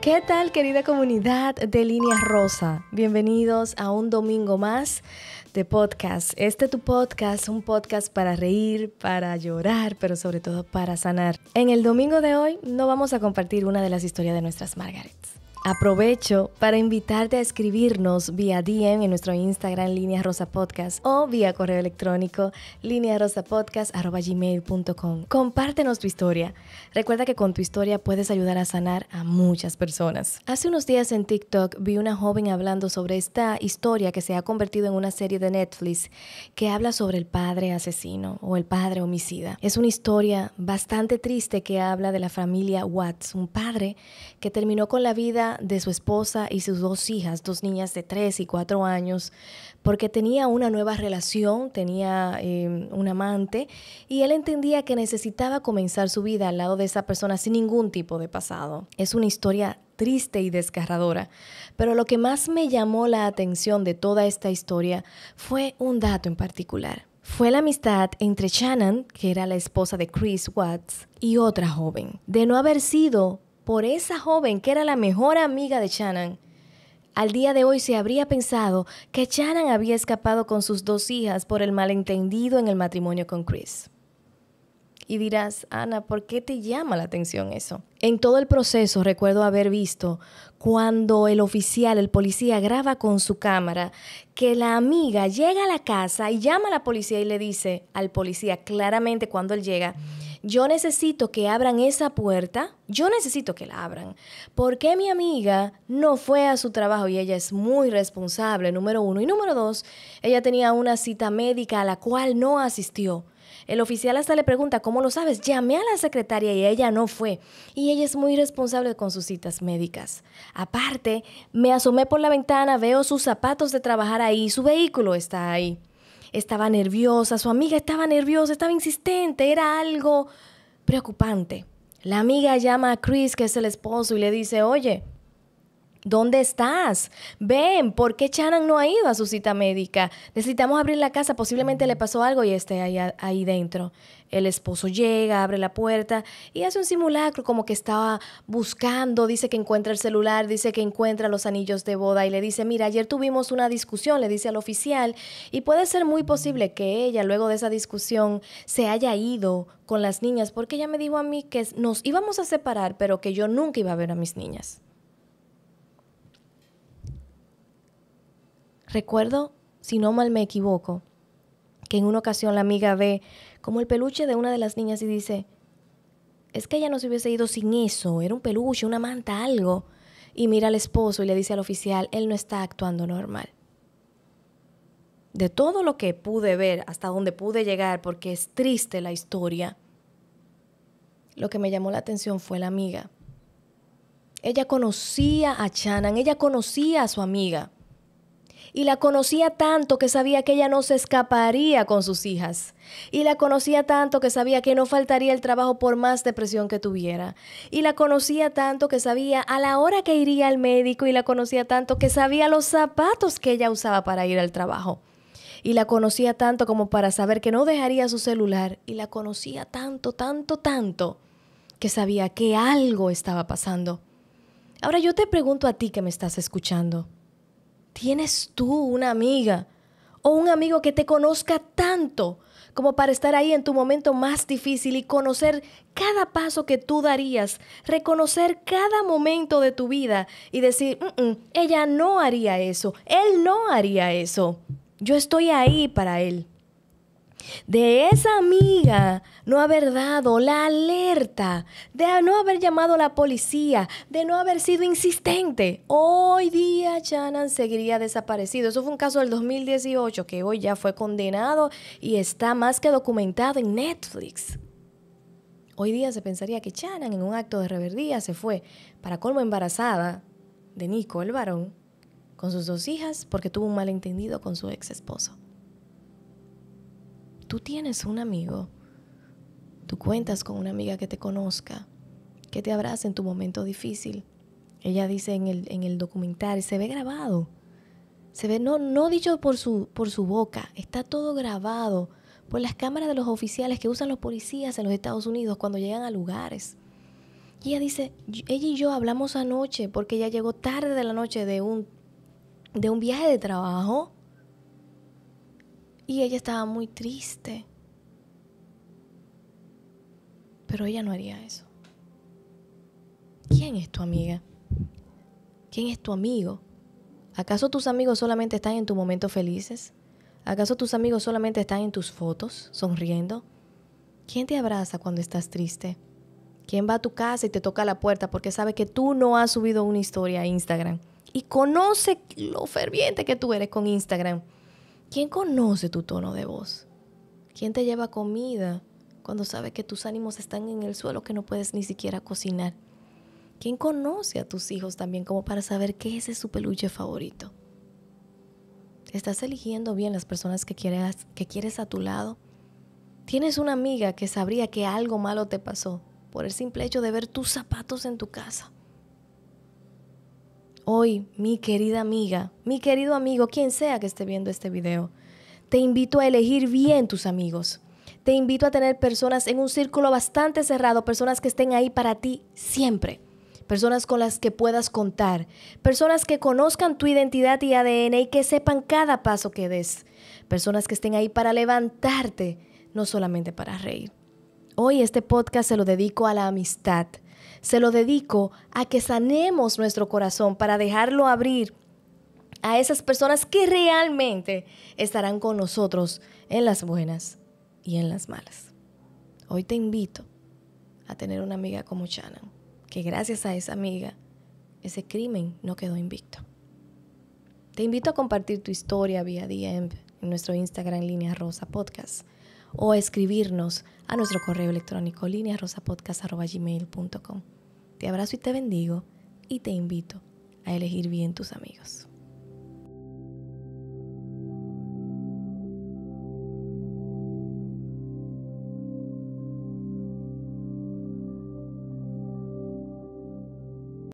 ¿Qué tal querida comunidad de Línea Rosa? Bienvenidos a un domingo más de podcast. Este es tu podcast, un podcast para reír, para llorar, pero sobre todo para sanar. En el domingo de hoy no vamos a compartir una de las historias de nuestras Margarets. Aprovecho para invitarte a escribirnos vía DM en nuestro Instagram Línea Rosa Podcast o vía correo electrónico linearosapodcast.gmail.com. Compártenos tu historia. Recuerda que con tu historia puedes ayudar a sanar a muchas personas. Hace unos días en TikTok vi una joven hablando sobre esta historia que se ha convertido en una serie de Netflix que habla sobre el padre asesino o el padre homicida. Es una historia bastante triste que habla de la familia Watts, un padre que terminó con la vida de su esposa y sus dos hijas, dos niñas de 3 y 4 años, porque tenía una nueva relación, tenía em, un amante y él entendía que necesitaba comenzar su vida al lado de esa persona sin ningún tipo de pasado. Es una historia triste y desgarradora, pero lo que más me llamó la atención de toda esta historia fue un dato en particular fue la amistad entre Shannon, que era la esposa de Chris Watts, y otra joven. De no haber sido por esa joven que era la mejor amiga de Shannon. Al día de hoy se habría pensado que Shannon había escapado con sus dos hijas por el malentendido en el matrimonio con Chris. Y dirás, Ana, ¿por qué te llama la atención eso? En todo el proceso recuerdo haber visto cuando el oficial, el policía, graba con su cámara que la amiga llega a la casa y llama a la policía y le dice al policía claramente cuando él llega, yo necesito que abran esa puerta, yo necesito que la abran, porque mi amiga no fue a su trabajo y ella es muy responsable, número uno. Y número dos, ella tenía una cita médica a la cual no asistió. El oficial hasta le pregunta, ¿cómo lo sabes? Llamé a la secretaria y ella no fue. Y ella es muy responsable con sus citas médicas. Aparte, me asomé por la ventana, veo sus zapatos de trabajar ahí, su vehículo está ahí estaba nerviosa, su amiga estaba nerviosa, estaba insistente, era algo preocupante. La amiga llama a Chris, que es el esposo, y le dice, oye, ¿Dónde estás? Ven, ¿por qué Chanan no ha ido a su cita médica? Necesitamos abrir la casa, posiblemente le pasó algo y esté ahí, ahí dentro. El esposo llega, abre la puerta y hace un simulacro como que estaba buscando, dice que encuentra el celular, dice que encuentra los anillos de boda y le dice, mira, ayer tuvimos una discusión, le dice al oficial, y puede ser muy posible que ella luego de esa discusión se haya ido con las niñas porque ella me dijo a mí que nos íbamos a separar, pero que yo nunca iba a ver a mis niñas. Recuerdo, si no mal me equivoco, que en una ocasión la amiga ve como el peluche de una de las niñas y dice, es que ella no se hubiese ido sin eso, era un peluche, una manta, algo. Y mira al esposo y le dice al oficial, él no está actuando normal. De todo lo que pude ver, hasta donde pude llegar, porque es triste la historia, lo que me llamó la atención fue la amiga. Ella conocía a Chanan, ella conocía a su amiga y la conocía tanto que sabía que ella no se escaparía con sus hijas. Y la conocía tanto que sabía que no faltaría el trabajo por más depresión que tuviera. Y la conocía tanto que sabía a la hora que iría al médico y la conocía tanto que sabía los zapatos que ella usaba para ir al trabajo. Y la conocía tanto como para saber que no dejaría su celular. Y la conocía tanto, tanto, tanto que sabía que algo estaba pasando. Ahora yo te pregunto a ti que me estás escuchando. ¿Tienes tú una amiga o un amigo que te conozca tanto como para estar ahí en tu momento más difícil y conocer cada paso que tú darías, reconocer cada momento de tu vida y decir, mm, mm, ella no haría eso, él no haría eso, yo estoy ahí para él? de esa amiga no haber dado la alerta, de no haber llamado a la policía, de no haber sido insistente. Hoy día Shannon seguiría desaparecido. Eso fue un caso del 2018 que hoy ya fue condenado y está más que documentado en Netflix. Hoy día se pensaría que Shannon en un acto de reverdía se fue para colmo embarazada de Nico, el varón, con sus dos hijas porque tuvo un malentendido con su ex esposo tú tienes un amigo, tú cuentas con una amiga que te conozca, que te abrace en tu momento difícil. Ella dice en el, en el documental, se ve grabado. Se ve, no, no dicho por su, por su boca, está todo grabado por las cámaras de los oficiales que usan los policías en los Estados Unidos cuando llegan a lugares. Y ella dice, ella y yo hablamos anoche porque ella llegó tarde de la noche de un, de un viaje de trabajo y ella estaba muy triste. Pero ella no haría eso. ¿Quién es tu amiga? ¿Quién es tu amigo? ¿Acaso tus amigos solamente están en tus momentos felices? ¿Acaso tus amigos solamente están en tus fotos, sonriendo? ¿Quién te abraza cuando estás triste? ¿Quién va a tu casa y te toca la puerta porque sabe que tú no has subido una historia a Instagram? Y conoce lo ferviente que tú eres con Instagram. ¿Quién conoce tu tono de voz? ¿Quién te lleva comida cuando sabe que tus ánimos están en el suelo, que no puedes ni siquiera cocinar? ¿Quién conoce a tus hijos también como para saber qué es su peluche favorito? ¿Estás eligiendo bien las personas que quieres, que quieres a tu lado? ¿Tienes una amiga que sabría que algo malo te pasó por el simple hecho de ver tus zapatos en tu casa? Hoy, mi querida amiga, mi querido amigo, quien sea que esté viendo este video, te invito a elegir bien tus amigos. Te invito a tener personas en un círculo bastante cerrado, personas que estén ahí para ti siempre personas con las que puedas contar, personas que conozcan tu identidad y ADN y que sepan cada paso que des, personas que estén ahí para levantarte, no solamente para reír. Hoy este podcast se lo dedico a la amistad, se lo dedico a que sanemos nuestro corazón para dejarlo abrir a esas personas que realmente estarán con nosotros en las buenas y en las malas. Hoy te invito a tener una amiga como Shannon, que gracias a esa amiga ese crimen no quedó invicto. Te invito a compartir tu historia vía DM en nuestro Instagram Línea Rosa Podcast o escribirnos a nuestro correo electrónico linearosapodcast.com. Te abrazo y te bendigo y te invito a elegir bien tus amigos.